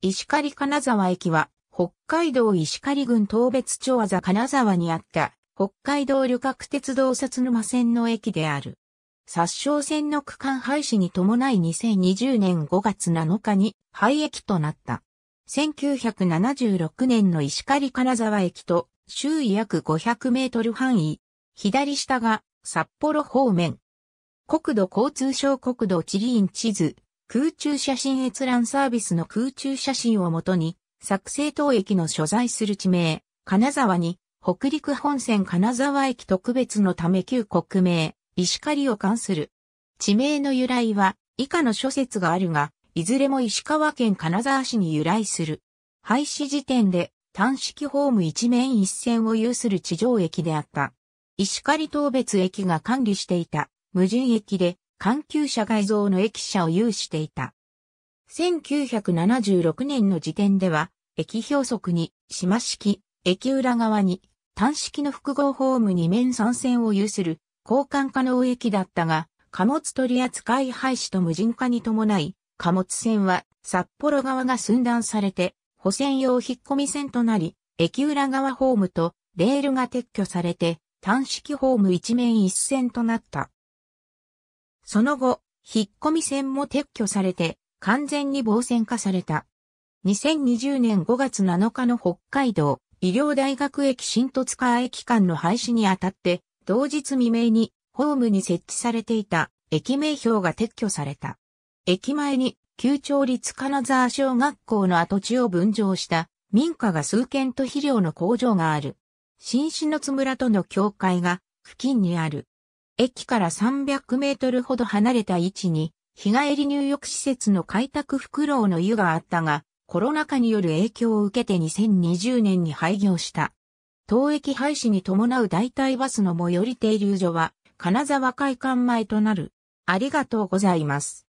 石狩金沢駅は、北海道石狩郡東別町あざ金沢にあった、北海道旅客鉄道札沼線の駅である。殺傷線の区間廃止に伴い2020年5月7日に廃駅となった。1976年の石狩金沢駅と周囲約500メートル範囲、左下が札幌方面。国土交通省国土地理院地図、空中写真閲覧サービスの空中写真をもとに、作成等駅の所在する地名、金沢に、北陸本線金沢駅特別のため旧国名、石狩を関する。地名の由来は、以下の諸説があるが、いずれも石川県金沢市に由来する。廃止時点で、単式ホーム一面一線を有する地上駅であった。石狩東別駅が管理していた、無人駅で、環球車改造の駅舎を有していた。1976年の時点では、駅標速に、島式、駅裏側に、単式の複合ホーム2面3線を有する、交換可能駅だったが、貨物取扱い廃止と無人化に伴い、貨物線は札幌側が寸断されて、補線用引っ込み線となり、駅裏側ホームとレールが撤去されて、単式ホーム一面一線となった。その後、引っ込み線も撤去されて、完全に防線化された。2020年5月7日の北海道医療大学駅新戸塚駅間の廃止にあたって、同日未明にホームに設置されていた駅名標が撤去された。駅前に旧町立金沢小学校の跡地を分譲した民家が数軒と肥料の工場がある。新篠津村との境界が付近にある。駅から300メートルほど離れた位置に、日帰り入浴施設の開拓フクロウの湯があったが、コロナ禍による影響を受けて2020年に廃業した。当駅廃止に伴う代替バスの最寄り停留所は、金沢会館前となる。ありがとうございます。